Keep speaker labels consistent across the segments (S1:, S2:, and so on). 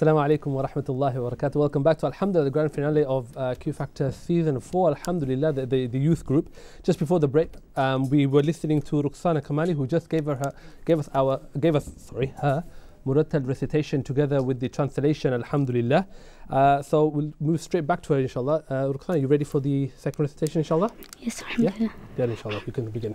S1: Assalamu alaikum wa rahmatullahi wa barakatuh. Welcome back to Alhamdulillah, the grand finale of uh, Q Factor season 4. Alhamdulillah, the, the, the, youth group. Just before the break, um, we were listening to Ruksana Kamali, who just gave, her, her, gave us our, gave us, sorry, her murattal recitation together with the translation, Alhamdulillah. Uh, so we'll move straight back to her, inshallah. Uh, Ruksana, you ready for the second recitation, inshallah? Yes, Alhamdulillah. Yeah, yeah inshallah, you can begin.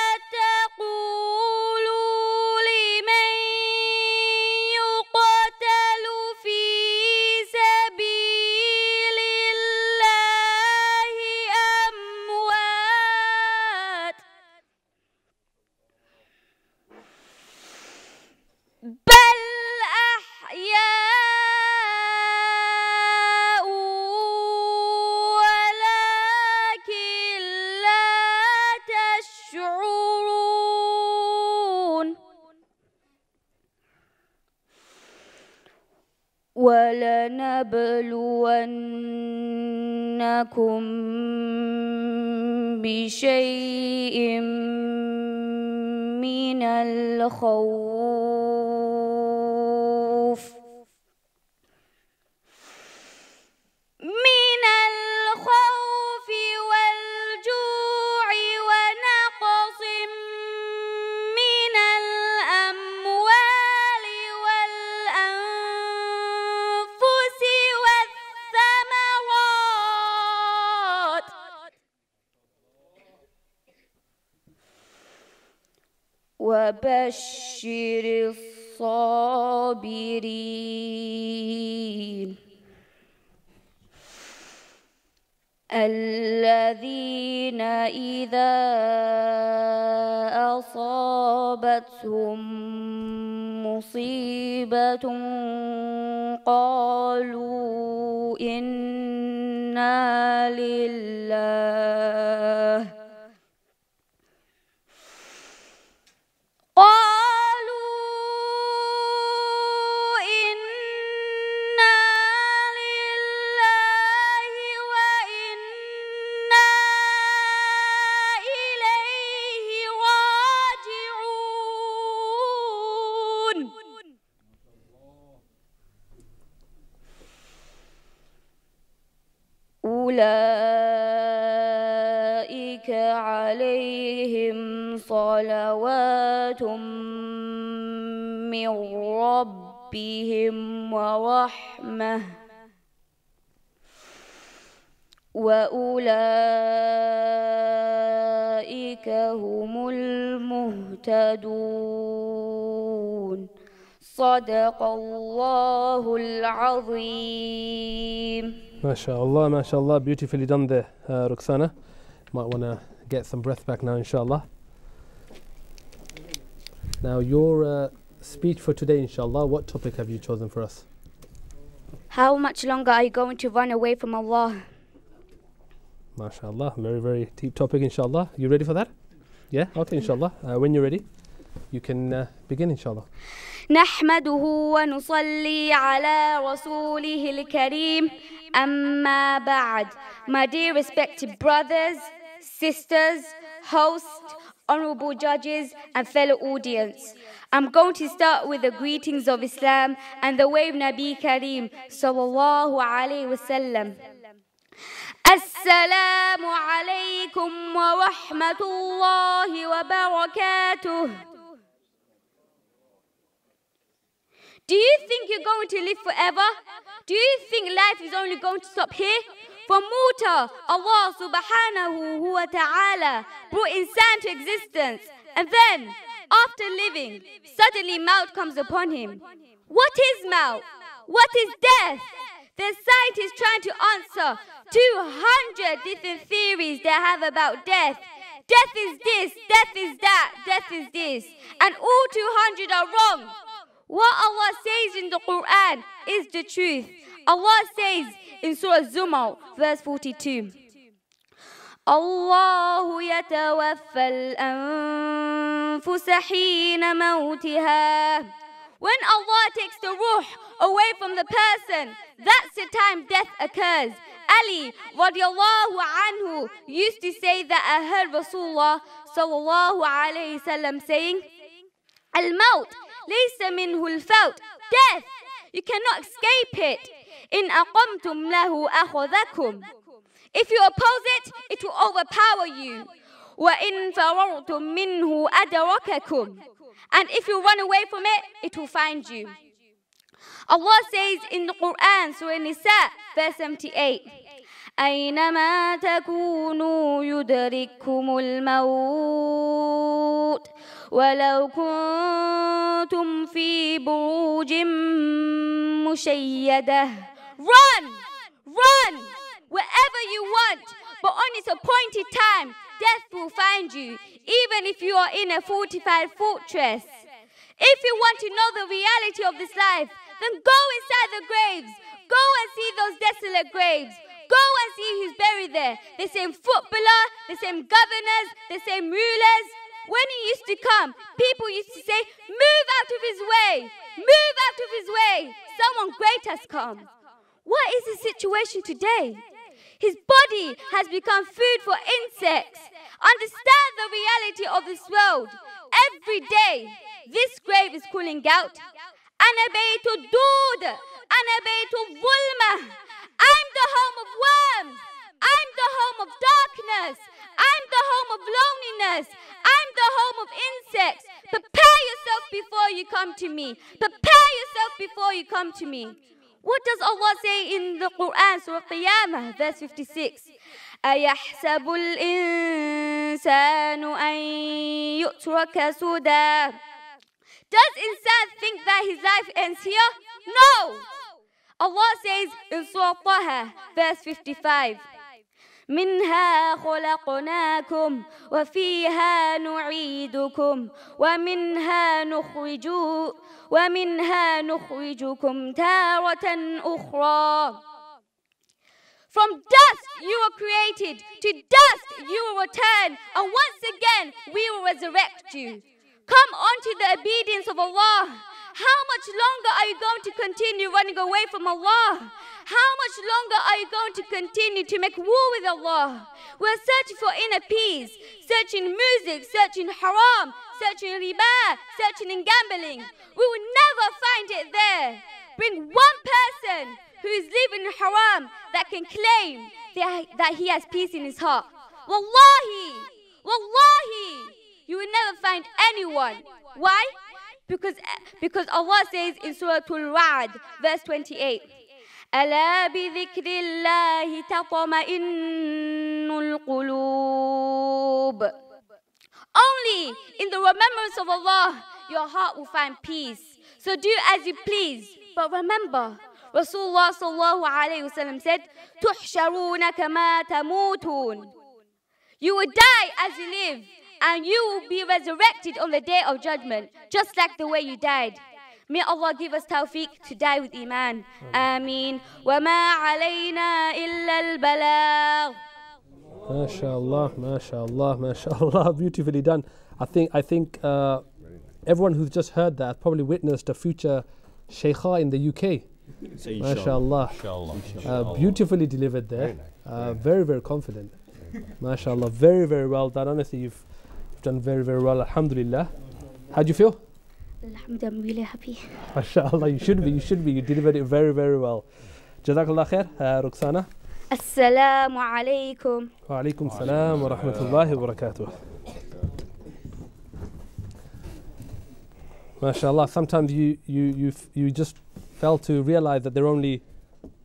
S2: وبشر الصابرين الذين إذا أصابتهم مصيبة قالوا إنا لله من ربهم ورحمة وأولئك هم المهتدون صدق الله العظيم
S1: ما شاء الله ما شاء الله beautifully done there uh, Roxana might want to get some breath back now inshallah Now, your uh, speech for today, inshallah, what topic have you chosen for us?
S2: How much longer are you going to run away from Allah?
S1: MashaAllah, very, very deep topic, inshallah. You ready for that? Yeah? Okay, inshallah. Uh, when you're ready, you can uh, begin, inshallah.
S2: نحمده ونصلي على رسوله الكريم أما بعد My dear respected brothers, sisters, hosts, honorable judges, and fellow audience. I'm going to start with the greetings of Islam and the way of Nabi Kareem sallallahu alayhi wasallam. alaykum wa rahmatullahi wa barakatuh. Do you think you're going to live forever? Do you think life is only going to stop here? For muta, Allah subhanahu wa ta'ala brought insan to existence. And then, after living, suddenly mouth comes upon him. What is mouth? What is death? The scientists trying to answer 200 different theories they have about death. Death is this, death is that, death is this. And all 200 are wrong. What Allah says in the Quran is the truth. Allah says in Surah Zumar, verse 42. الله يتوفى الأنفس حين موتها When Allah takes the ruh away from the person, that's the time death occurs. Ali radiallahu anhu used to say that I heard Rasulullah sallallahu alayhi wasallam saying, "الموت ليس laysa الفوت. Death, you cannot escape it. إن أقمتم له أخذكم If you oppose it, it will overpower you. وإن فررتم منه أدرككم And if you run away from it, it will find you. Allah says in the Quran, Surah Nisa, verse 78, أينما تكونوا يدرككم الموت ولو كنتم في بروج مشيده you want, but on its appointed time, death will find you, even if you are in a fortified fortress. If you want to know the reality of this life, then go inside the graves. Go and see those desolate graves. Go and see who's buried there. The same footballer, the same governors, the same rulers. When he used to come, people used to say, Move out of his way! Move out of his way! Someone great has come. What is the situation today? His body has become food for insects. Understand the reality of this world. Every day, this grave is calling out. Anabe to الدود anabe to الظلمة I'm the home of worms I'm the home of darkness I'm the home of loneliness I'm the home of insects Prepare yourself before you come to me Prepare yourself before you come to me what does Allah say in the Quran, Surah Qiyamah, verse 56? أيحسب الإنسان أن يترك سدى Does insan think that his life ends here? No! Allah says in Surah Taha, verse 55, منها خلقناكم وفيها نعيدكم ومنها نخرج ومنها نخرجكم تارة أخرى From dust you were created, to dust you will return, and once again we will resurrect you. Come on to the obedience of Allah. How much longer are you going to continue running away from Allah? How much longer are you going to continue to make war with Allah? We're searching for inner peace, searching music, searching haram, searching riba, searching in gambling. We will never find it there. Bring one person who is living in haram that can claim that he has peace in his heart. Wallahi, wallahi, you will never find anyone. Why? Because, because Allah says in Surah Al-Ra'd, verse 28, ألا بذكر الله تطمئن القلوب Only in the remembrance of Allah your heart will find peace. So do as you please, but remember Rasulullah sallallahu alayhi wasallam said, تُحْشَرُونَ كَمَا تَمُوتُونَ You will die as you live, and you will be resurrected on the day of judgment, just like the way you died. May Allah give us tawfiq to die with Iman. Ameen. وما علينا إلا البلاغ.
S1: MashaAllah, MashaAllah, MashaAllah. Beautifully done. I think, I think uh, everyone who's just heard that probably witnessed a future Sheikha in the UK. MashaAllah. Uh, beautifully delivered there. Uh, very, very confident. MashaAllah. Very, very well done. Honestly, you've, you've done very, very well. Alhamdulillah. How do you feel?
S2: Alhamdulillah, I'm really happy.
S1: MashaAllah, you should be, you should be. You delivered it very, very well. Jazakallah khair, uh, Roxana.
S2: Assalamu alaikum.
S1: Wa alaikum salam wa rahmatullahi wa barakatuh. MashaAllah, sometimes you, you, you, you just fail to realize that they're only,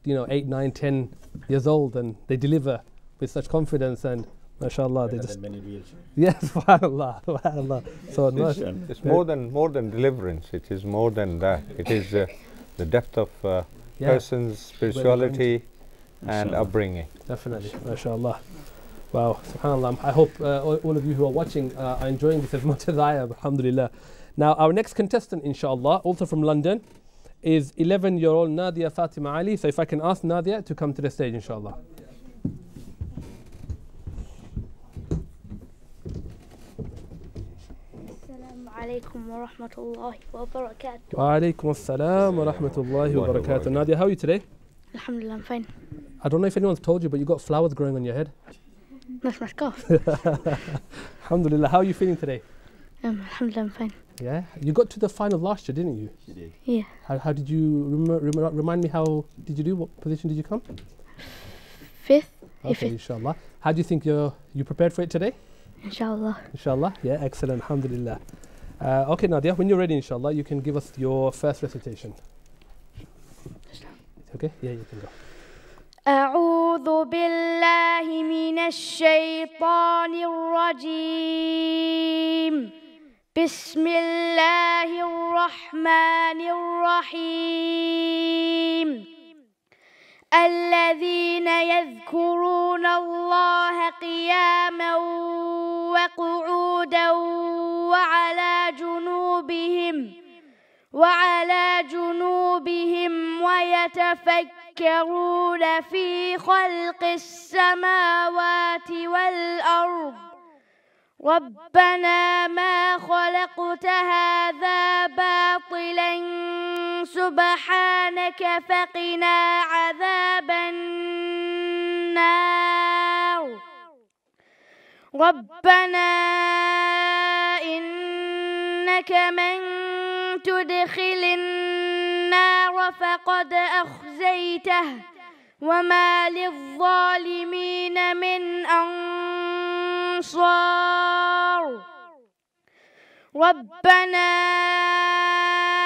S1: you know, 8, 9, 10 years old and they deliver with such confidence and MashaAllah. Better they just, many Yes, subhanAllah, subhanAllah. So it's, it's, it's more than more than deliverance. It is more than that. It is uh, the depth of uh, yeah. person's spirituality and upbringing. Definitely, MashaAllah. Wow, subhanAllah. I hope uh, all, all, of you who are watching uh, are enjoying this as much as I am, alhamdulillah. Now, our next contestant, inshallah, also from London, is 11 year old Nadia Fatima Ali. So, if I can ask Nadia to come to the stage, inshallah.
S2: alaikum wa rahmatullahi wa barakatuh.
S1: Wa alaikum assalam wa rahmatullahi wa barakatuh. Nadia, how are you today?
S2: Alhamdulillah, I'm fine.
S1: I don't know if anyone's told you, but you've got flowers growing on your head. That's my scarf. Alhamdulillah, how are you feeling today?
S2: Um, alhamdulillah, I'm fine.
S1: Yeah? You got to the final last year, didn't you? You did. Yeah. How, how did you, rem rem remind me, how did you do? What position did you come? Fifth. Okay, fifth. inshallah. How do you think you're, you prepared for it today? Inshallah. Inshallah. Yeah, excellent. Alhamdulillah. Uh, okay, Nadia, when you're ready, inshallah, you can give us your first recitation. Okay, yeah, you can go.
S2: أعوذ بالله من الشيطان الرجيم بسم الله الرحمن الرحيم الذين يذكرون الله قياما وقعودا وعلى جنوبهم وعلى جنوبهم ويتفكرون في خلق السماوات والأرض ربنا ما خلقت هذا باطلا سبحانك فقنا عذاب النار ربنا إنك من تدخل النار فقد أخزيته وما للظالمين من أنصار ربنا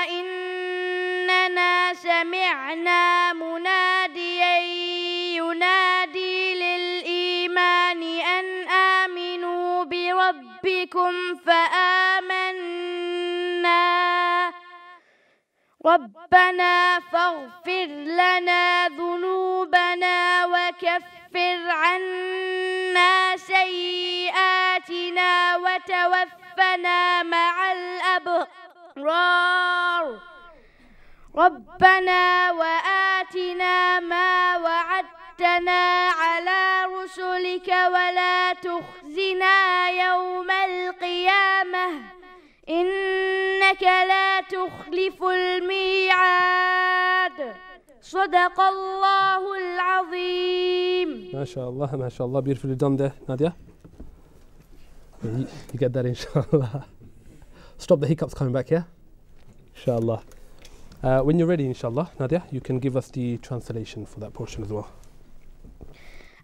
S2: إننا سمعنا مناديا ينادي للإيمان أن آمنوا بربكم فآمنا ربنا فاغفر لنا ذنوبنا وكفر عنا سيئاتنا وتوفنا ربنا مع الأبرار ربنا وآتنا ما وعدتنا على رسلك ولا تخزنا يوم القيامة إنك لا تخلف الميعاد صدق الله العظيم
S1: ما شاء الله ما شاء الله بيرفل الدم ده ناديه You, you get that, inshallah. Stop the hiccups coming back here. Yeah? Inshallah. Uh, when you're ready, inshallah, Nadia, you can give us the translation for that portion as well.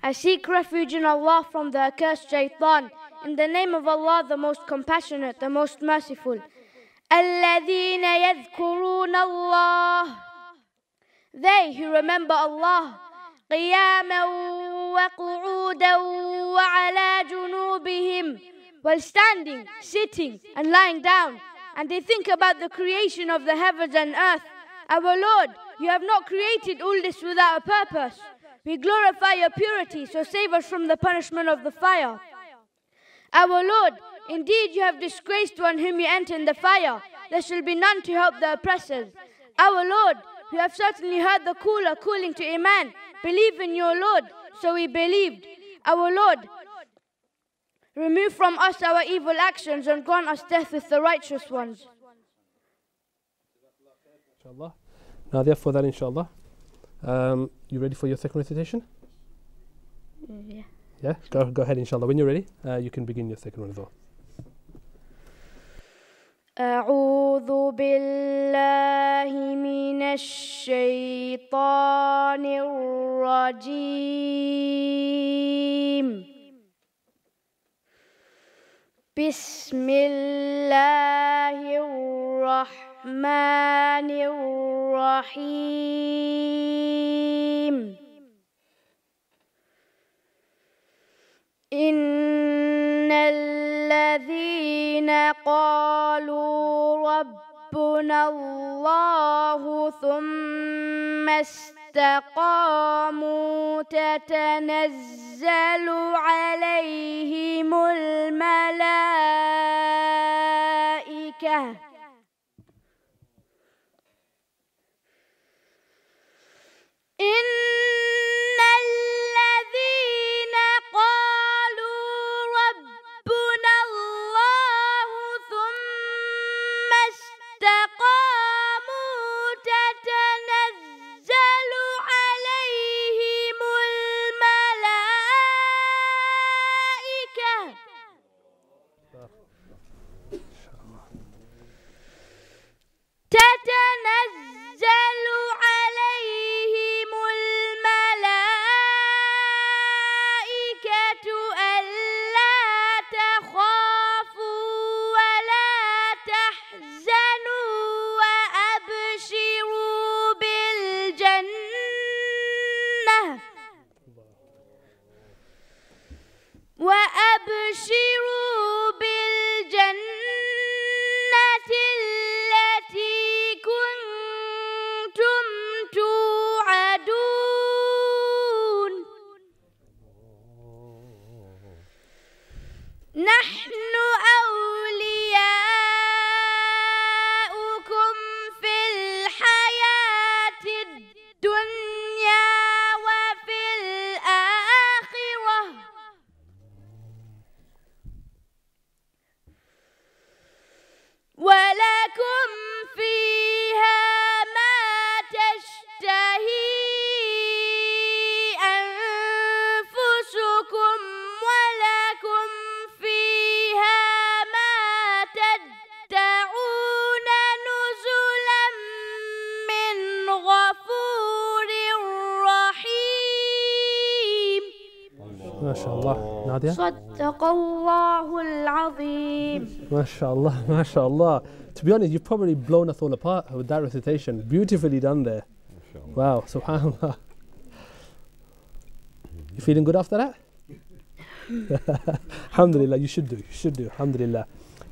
S2: I seek refuge in Allah from the accursed shaitan. In the name of Allah, the most compassionate, the most merciful. They who remember Allah قياما وقعودا وعلى جنوبهم while standing, sitting, and lying down, and they think about the creation of the heavens and earth. Our Lord, you have not created all this without a purpose. We glorify your purity, so save us from the punishment of the fire. Our Lord, indeed you have disgraced one whom you enter in the fire. There shall be none to help the oppressors. Our Lord, you have certainly heard the caller calling to a man. Believe in your Lord, so we believed. Our Lord, Remove from us our evil actions and grant us death with the righteous ones.
S1: Inshallah. Now, therefore, that inshallah. Um, you ready for your second recitation? Yeah. Yeah, go, go ahead, inshallah. When you're ready, uh, you can begin your second one as well.
S2: أعوذ بالله من الشيطان الرجيم بسم الله الرحمن الرحيم إن الذين قالوا ربنا الله ثم استقاموا استقاموا تتنزل عليهم الملائكة she صدق الله العظيم
S1: To be honest, you've probably blown us all apart with that recitation. Beautifully done there. Wow, subhanAllah. You feeling good after that? Alhamdulillah, you should do, you should do, Alhamdulillah.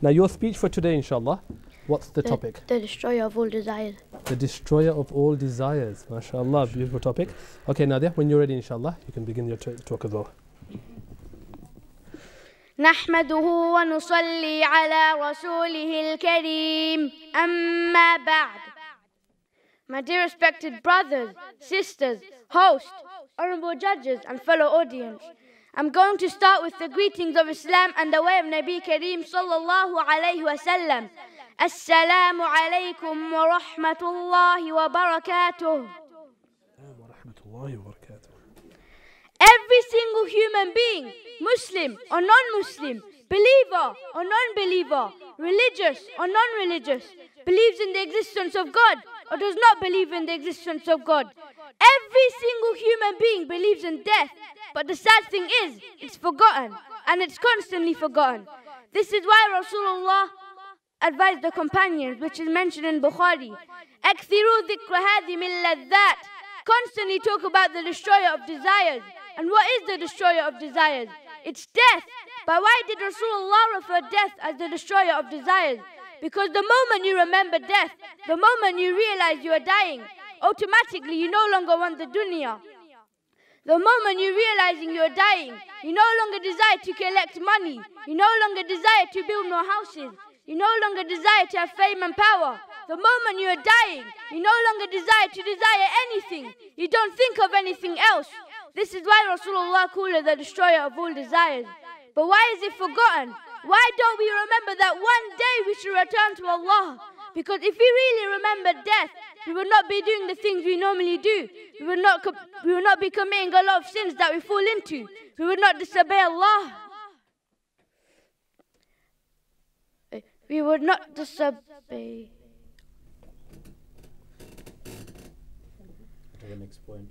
S1: Now your speech for today, inshallah. What's the, the topic?
S2: The destroyer of all desires.
S1: The destroyer of all desires. MashaAllah, beautiful topic. Okay, Nadia, when you're ready, inshallah, you can begin your talk as well.
S2: نحمده ونصلي على رسوله الكريم أما بعد My dear respected brothers, sisters, host, honorable judges and fellow audience I'm going to start with the greetings of Islam and the way of Nabi Kareem sallallahu alayhi wasallam. Assalamu alaykum wa rahmatullahi wa barakatuh. Every single human being, Muslim or non-Muslim, believer or non-believer, religious or non-religious, believes in the existence of God or does not believe in the existence of God. Every single human being believes in death, but the sad thing is, it's forgotten and it's constantly forgotten. This is why Rasulullah advised the companions, which is mentioned in Bukhari, constantly talk about the destroyer of desires and what is the destroyer of desires? It's death. But why did Rasulullah refer death as the destroyer of desires? Because the moment you remember death, the moment you realize you are dying, automatically you no longer want the dunya. The moment you're realizing you're dying, you no longer desire to collect money, you no longer desire to build more houses, you no longer desire to have fame and power. The moment you are dying, you no longer desire to desire anything. You don't think of anything else. This is why Rasulullah called it the destroyer of all desires. But why is it forgotten? Why don't we remember that one day we should return to Allah? Because if we really remember death, we will not be doing the things we normally do. We will not, we will not be committing a lot of sins that we fall into. We will not disobey Allah. We would not disobey. next point.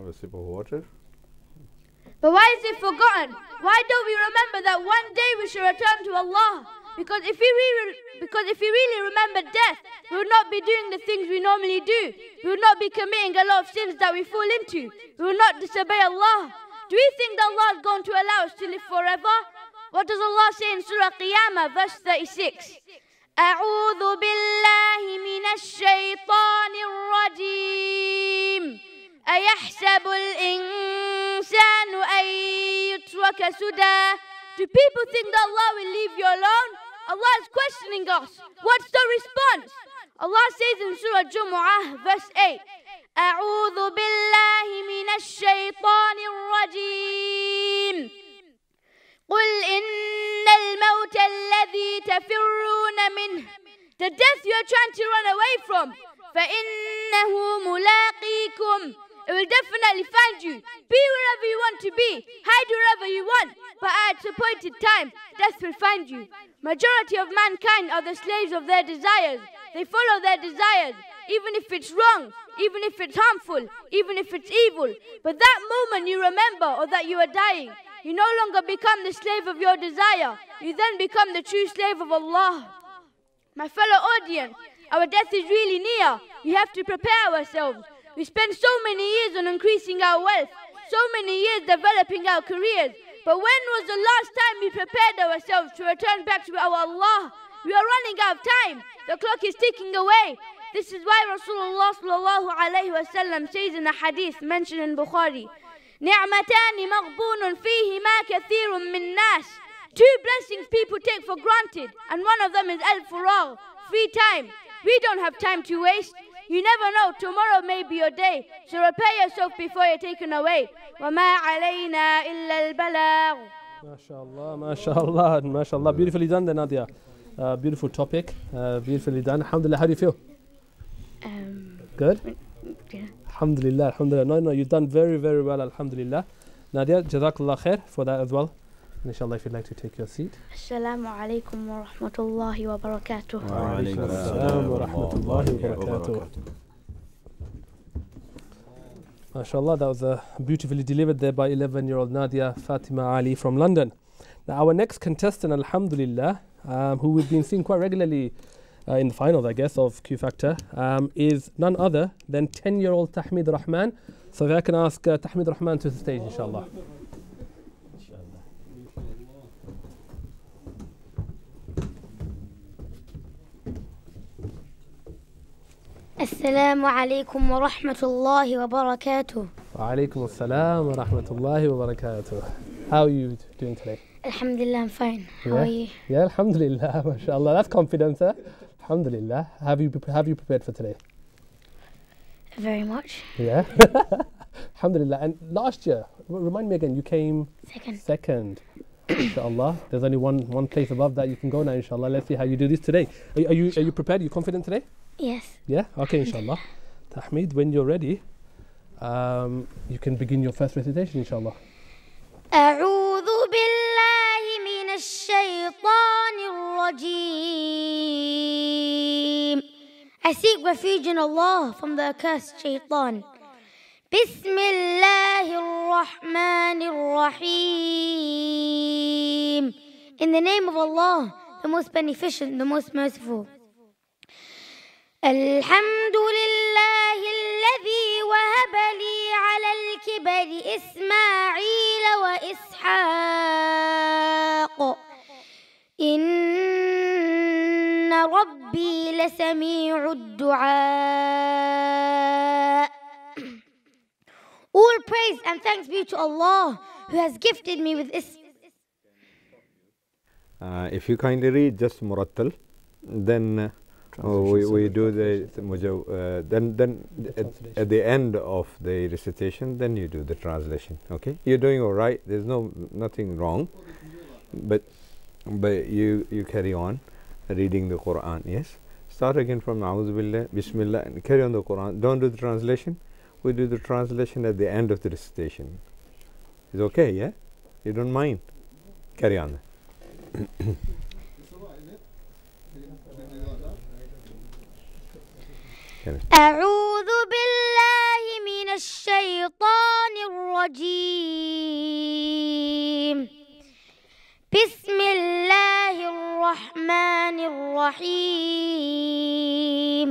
S2: have a sip of water? But why is it forgotten? Why don't we remember that one day we shall return to Allah? Because if we re- because if we really remember death, we would not be doing the things we normally do. We would not be committing a lot of sins that we fall into. We would not disobey Allah. Do we think that Allah is going to allow us to live forever? What does Allah say in Surah Qiyamah, verse 36? أعوذ بالله من الشيطان الرجيم أيحسب الإنسان أن يترك سدى Do people think that Allah will leave you alone? Allah is questioning us. What's the response? Allah says in Surah Jumu'ah, verse 8, أعوذ بالله من الشيطان الرجيم قل إن الموت الذي تفرون منه The death you are trying to run away from فإنه ملاقيكم it will definitely find you. Be wherever you want to be. Hide wherever you want. But at its appointed time, death will find you. Majority of mankind are the slaves of their desires. They follow their desires, even if it's wrong, even if it's harmful, even if it's evil. But that moment you remember or that you are dying, you no longer become the slave of your desire. You then become the true slave of Allah. My fellow audience, our death is really near. We have to prepare ourselves. We spend so many years on increasing our wealth, so many years developing our careers. But when was the last time we prepared ourselves to return back to our Allah? We are running out of time. The clock is ticking away. This is why Rasulullah wasallam says in a hadith mentioned in Bukhari, نعمتان مغبون فيهما كثير من ناس. Two blessings people take for granted, and one of them is al furah free time. We don't have time to waste. You never know, tomorrow may be your day. So prepare yourself before you're taken away. وَمَا عَلَيْنَا إِلَّا الْبَلَاغُ
S1: MashaAllah, mashaAllah, mashaAllah. Beautifully done there, Nadia. Uh, beautiful topic. Uh, beautifully done. Alhamdulillah, how do you feel? Um, Good? Yeah. Alhamdulillah, alhamdulillah. No, no, you've done very, very well, alhamdulillah. Nadia, jazakallah khair for that as well. Inshallah, if you'd like to take your seat.
S2: Assalamu alaikum wa rahmatullahi wa barakatuh. Wa alaikum wa rahmatullahi
S1: MashaAllah, that was uh, beautifully delivered there by 11 year old Nadia Fatima Ali from London. Now, our next contestant, Alhamdulillah, um, who we've been seeing quite regularly uh, in the finals, I guess, of Q Factor, um, is none other than 10 year old Tahmid Rahman. So, if I can ask uh, Tahmid Rahman to the stage, inshallah.
S2: السلام عليكم ورحمة الله وبركاته
S1: وعليكم السلام ورحمة الله وبركاته How are you doing today?
S2: Alhamdulillah, I'm fine.
S1: How yeah. are you? Yeah, Alhamdulillah, mashallah. That's confidence, الحمد eh? Alhamdulillah. Have you, have you prepared for today?
S2: Very much.
S1: Yeah. Alhamdulillah. And last year, remind me again, you came second. Second. inshallah. There's only one, one place above that you can go now, inshallah. Let's see how you do this today. Are, are you, are you prepared? Are you confident today?
S2: Yes. Yeah?
S1: Okay, inshallah. Tahmid, when you're ready, um, you can begin your first recitation, inshallah.
S2: أعوذ بالله من الشيطان الرجيم I seek refuge in Allah from the accursed shaitan. بسم الله الرحمن الرحيم In the name of Allah, the most beneficent, the most merciful. الحمد لله الذي وهب لي على الكبر إسماعيل وإسحاق إن ربي لسميع الدعاء All praise and thanks be to Allah who has gifted me with this.
S1: Uh, if you kindly read just Murattal, then uh, Oh, we, we do the, the uh, then then the at, at, the end of the recitation, then you do the translation. Okay, you're doing all right. There's no nothing wrong, but but you you carry on reading the Quran. Yes, start again from A'udhu Billah, Bismillah, and carry on the Quran. Don't do the translation. We do the translation at the end of the recitation. It's okay, yeah. You don't mind. Carry on.
S2: أعوذ بالله من الشيطان الرجيم بسم الله الرحمن الرحيم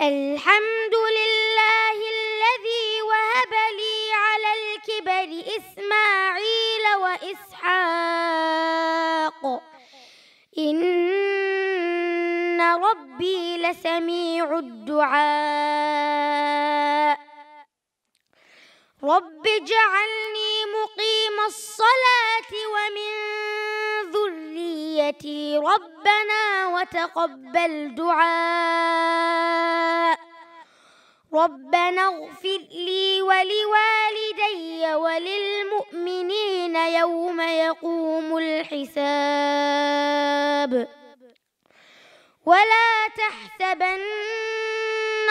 S2: الحمد لله الذي وهب لي على الكبر إسماعيل وإسحاق إن ربي لسميع الدعاء رب اجعلني مقيم الصلاة ومن ذريتي ربنا وتقبل دعاء ربنا اغفر لي ولوالدي وللمؤمنين يوم يقوم الحساب ولا تحسبن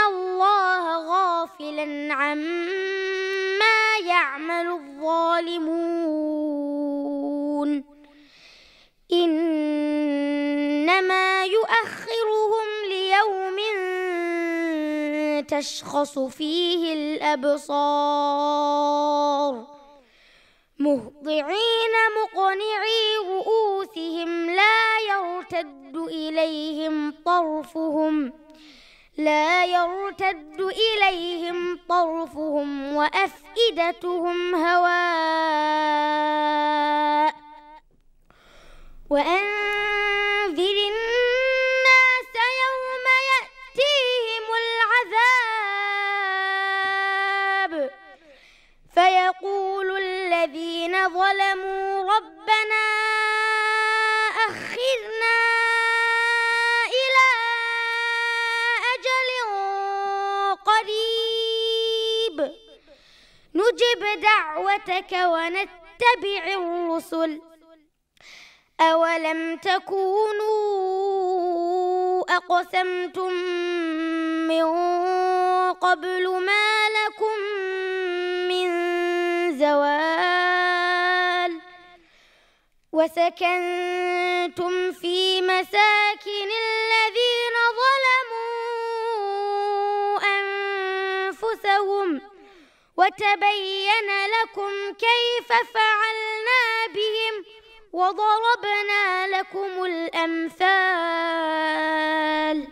S2: الله غافلا عما يعمل الظالمون إنما يؤخرهم ليوم تشخص فيه الأبصار مهطعين مقنعي رؤوسهم رؤوسهم لا يرتد إليهم طرفهم لا يرتد إليهم طرفهم وأفئدتهم هواء وأنذر الناس يوم يأتيهم العذاب فيقول الذين ظلموا نجب دعوتك ونتبع الرسل أولم تكونوا أقسمتم من قبل ما لكم من زوال وسكنتم في مساكن الذين ظلموا أنفسهم وتبين لكم كيف فعلنا بهم وضربنا لكم الأمثال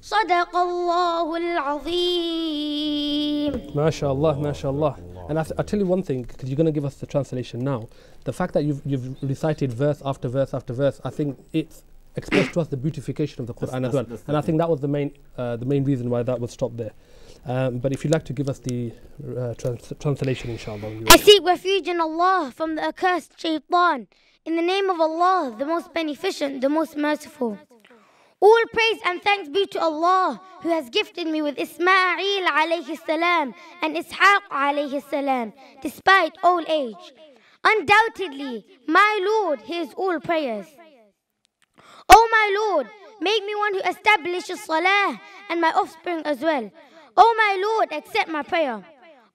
S2: صدق الله العظيم
S1: ما شاء الله ما شاء الله And I'll tell you one thing, because you're going to give us the translation now. The fact that you've, you've recited verse after verse after verse, I think it's expressed to us the beautification of the Quran that's, as well. and I think that was the main, uh, the main reason why that was stopped there. Um, but if you'd like to give us the uh, trans- translation, inshallah. I seek
S2: refuge in Allah from the accursed shaitan. In the name of Allah, the most beneficent, the most merciful. All praise and thanks be to Allah who has gifted me with Ismail alayhi salam and Ishaq alayhi salam despite old age. Undoubtedly, my Lord hears all prayers. O oh my Lord, make me one who establishes salah and my offspring as well. O oh, my Lord, accept my prayer. O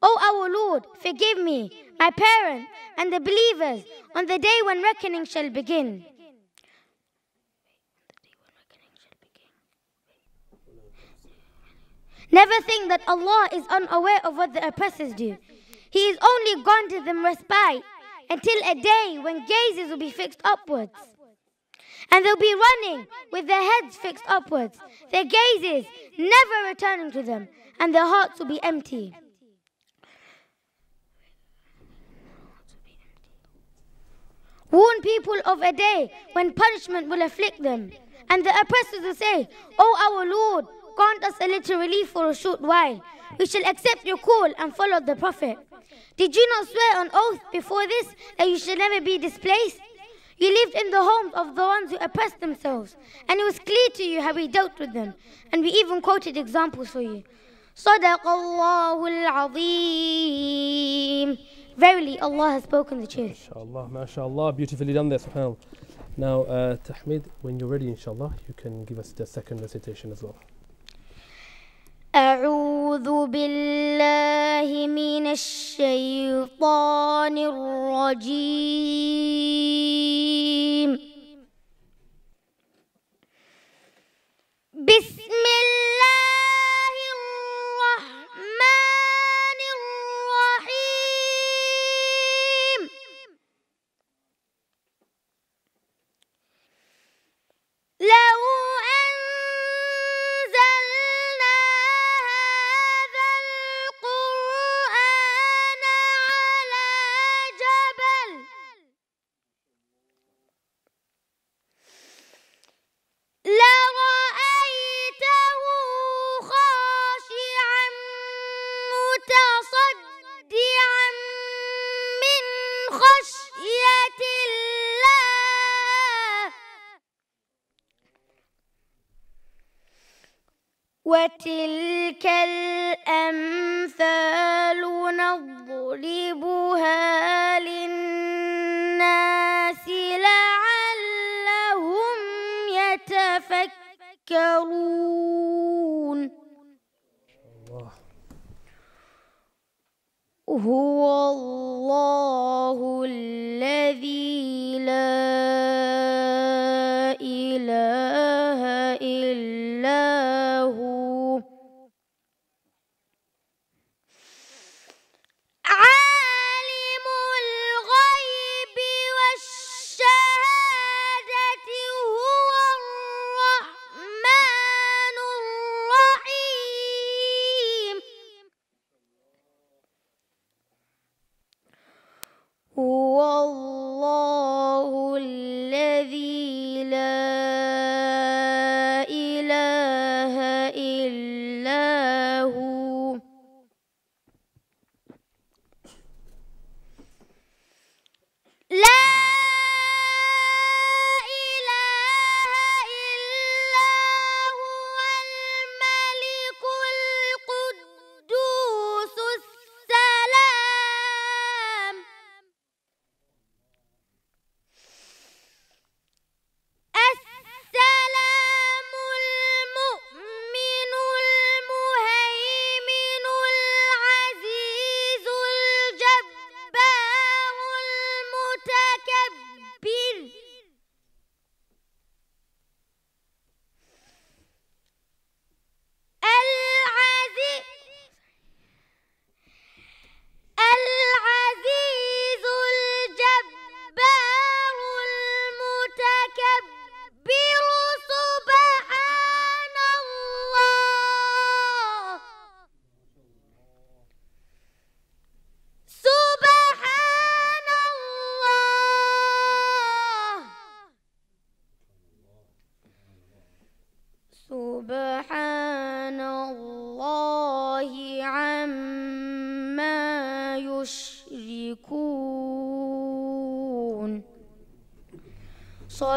S2: oh, our Lord, forgive me, my parents, and the believers on the day when reckoning shall begin. Never think that Allah is unaware of what the oppressors do. He is only granted them respite until a day when gazes will be fixed upwards. And they'll be running with their heads fixed upwards, their gazes never returning to them and their hearts will be empty. Warn people of a day when punishment will afflict them. And the oppressors will say, O our Lord, grant us a little relief for a short while. We shall accept your call and follow the prophet. Did you not swear on oath before this that you shall never be displaced? You lived in the homes of the ones who oppressed themselves, and it was clear to you how we dealt with them, and we even quoted examples for you. صدق الله العظيم Verily Allah has spoken the truth.
S1: MashaAllah, mashaAllah, beautifully done there, subhanAllah. Now, uh, Tahmid, when you're ready, inshallah, you can give us the second recitation as well.
S2: أعوذ بالله من الشيطان الرجيم بسم الله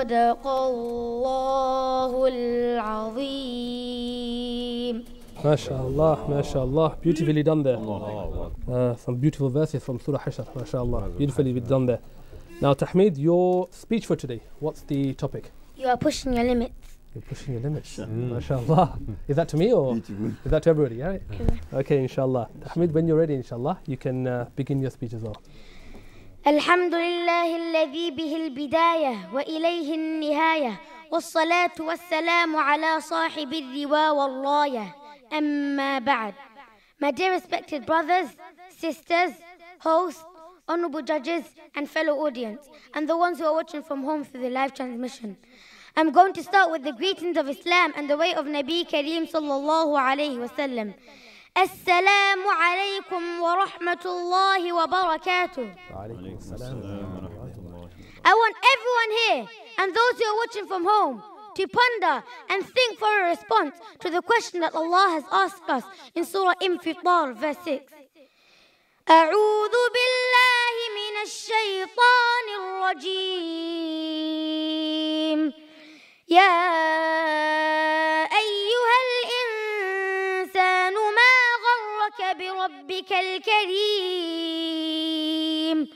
S2: صدق الله العظيم
S1: Beautifully done there. Uh, some beautiful verses from Surah Hashar, Mashallah, Beautifully done there. Now, Tahmid, your speech for today, what's the topic?
S2: You are pushing your limits.
S1: You're pushing your limits, mm. mashallah. Is that to me or is that to everybody? Yeah? Okay, inshallah. Tahmid, when you're ready, inshallah, you can uh, begin your speech as well.
S2: الحمد لله الذي به البداية وإليه النهاية والصلاة والسلام على صاحب الروا والراية أما بعد My dear respected brothers, sisters, hosts, honorable judges and fellow audience and the ones who are watching from home through the live transmission. I'm going to start with the greetings of Islam and the way of Nabi Kareem sallallahu alayhi sallam السلام عليكم ورحمة الله وبركاته وعليكم I want everyone here and those who are watching from home to ponder and think for a response to the question that Allah has asked us in Surah Infitar, verse 6. أعوذ بالله من الشيطان الرجيم يا بربك الكريم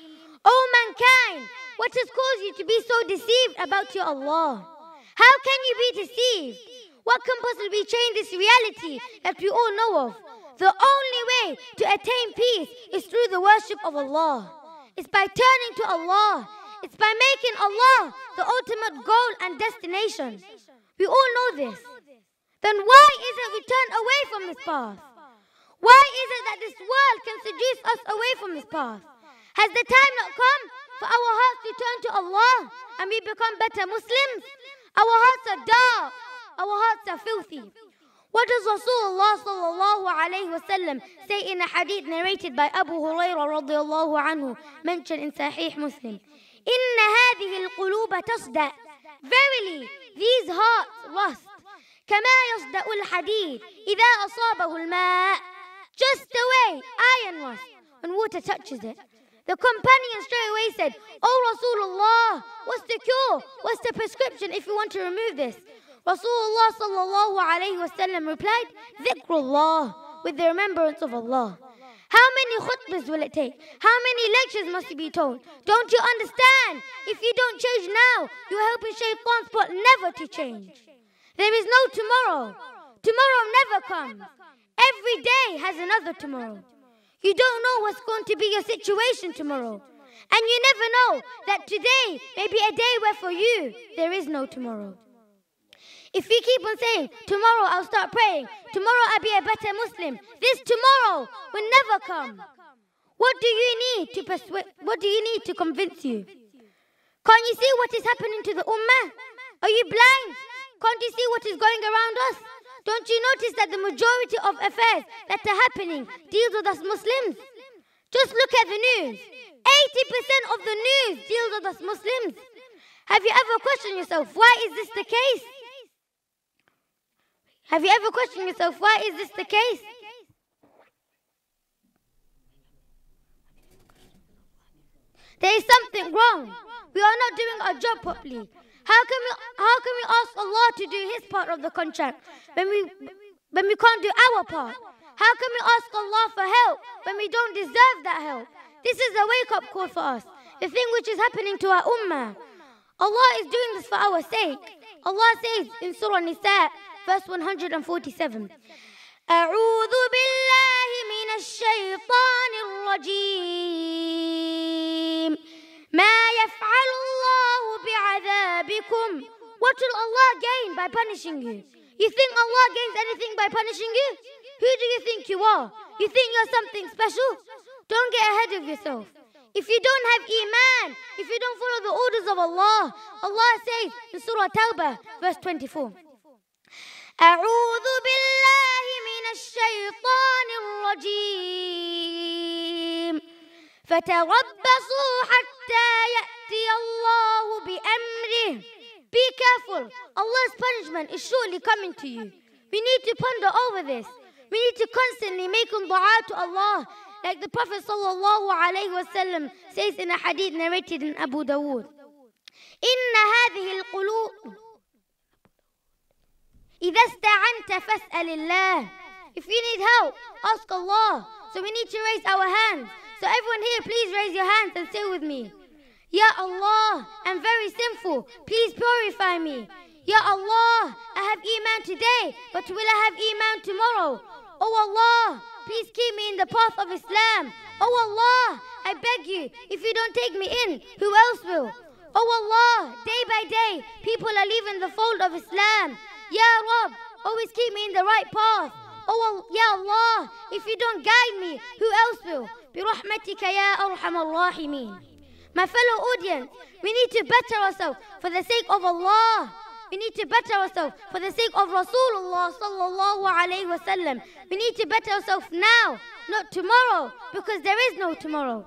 S2: O mankind, what has caused you to be so deceived about your Allah? How can you be deceived? What can possibly change this reality that we all know of? The only way to attain peace is through the worship of Allah. It's by turning to Allah. It's by making Allah the ultimate goal and destination. We all know this. Then why is it we turn away from this path? Why is it that this world can seduce us away from this path? Has the time not come for our hearts to turn to Allah and we become better Muslims? Our hearts are dark. Our hearts are filthy. What does Rasulullah sallallahu alayhi wasallam say in a hadith narrated by Abu Hurairah radiallahu anhu, mentioned in Sahih Muslim? إِنَّ هَذِهِ الْقُلُوبَ تَصْدَأ Verily, these hearts rust. كَمَا يَصْدَأُ الْحَدِيدِ إِذَا أَصَابَهُ الْمَاءُ just the way iron was, when water touches it. The companion straight away said, Oh Rasulullah, what's the cure? What's the prescription if you want to remove this? Rasulullah sallallahu alayhi wasallam replied, Zikrullah, with the remembrance of Allah. How many khutbahs will it take? How many lectures must you be told? Don't you understand? If you don't change now, you're helping shaitan's spot never to change. There is no tomorrow. Tomorrow never comes. Every day has another tomorrow. You don't know what's going to be your situation tomorrow. And you never know that today may be a day where for you there is no tomorrow. If you keep on saying, tomorrow I'll start praying, tomorrow I'll be a better Muslim, this tomorrow will never come. What do you need to persuade? What do you need to convince you? Can't you see what is happening to the Ummah? Are you blind? Can't you see what is going around us? Don't you notice that the majority of affairs that are happening deals with us Muslims? Just look at the news. 80% of the news deals with us Muslims. Have you ever questioned yourself, why is this the case? Have you ever questioned yourself, why is this the case? There is something wrong. We are not doing our job properly. How can we how can we ask Allah to do his part of the contract when we when we can't do our part? How can we ask Allah for help when we don't deserve that help? This is a wake-up call for us. The thing which is happening to our ummah. Allah is doing this for our sake. Allah says in Surah Nisa, verse 147. أعوذ بالله من الشيطان الرجيم ما يفعل بِعَذَابِكُمْ What will Allah gain by punishing you? You think Allah gains anything by punishing you? Who do you think you are? You think you're something special? Don't get ahead of yourself. If you don't have Iman, if you don't follow the orders of Allah, Allah says in Surah Tawbah, verse 24. أعوذ بالله من الشيطان الرجيم فتربصوا حتى يأتي يأتي الله بأمره. Be careful. Allah's punishment is surely coming to you. We need to ponder over this. We need to constantly make um dua to Allah. Like the Prophet وسلم says in a hadith narrated in Abu Dawood. إن هذه القلوب إذا استعنت فاسأل الله If you need help, ask Allah. So we need to raise our hands. So everyone here, please raise your hands and say with me. Ya Allah, I'm very sinful. Please purify me. Ya Allah, I have Iman today, but will I have Iman tomorrow? Oh Allah, please keep me in the path of Islam. Oh Allah, I beg you, if you don't take me in, who else will? Oh Allah, day by day, people are leaving the fold of Islam. Ya Rab, always keep me in the right path. Oh Ya Allah, if you don't guide me, who else will? برحمتك يا أرحم الراحمين my fellow audience, we need to better ourselves for the sake of Allah. We need to better ourselves for the sake of Rasulullah sallallahu alayhi wasallam. We need to better ourselves now, not tomorrow, because there is no tomorrow.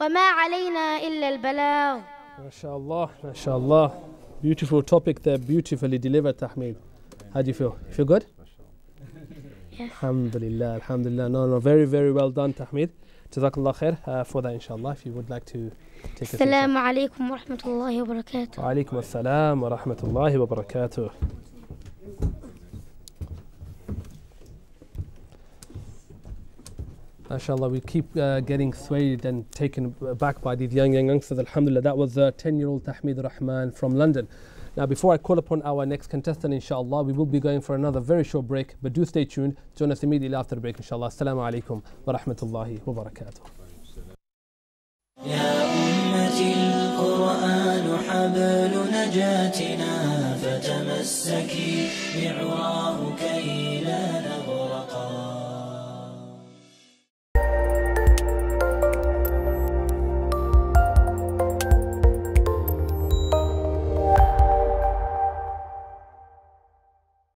S2: وما علينا إلا البلاغ.
S1: MashaAllah, MashaAllah. Beautiful topic there, beautifully delivered, Tahmid. How do you feel? You feel good? Yes. Alhamdulillah, Alhamdulillah. No, no, very, very well done, Tahmid. Jazakallah khair uh, for that inshallah if you would like to take a
S2: Assalamu alaikum wa rahmatullahi wa barakatuh.
S1: Wa alaikum assalam wa rahmatullahi wa barakatuh. MashaAllah, we keep uh, getting swayed and taken back by these young, young youngsters. Alhamdulillah, that was uh, 10 year old Tahmid Rahman from London. Now, before I call upon our next contestant, inshallah, we will be going for another very short break, but do stay tuned. Join us immediately after the break, inshallah. Assalamu alaikum wa rahmatullahi wa barakatuh.
S2: حبل نجاتنا فتمسكي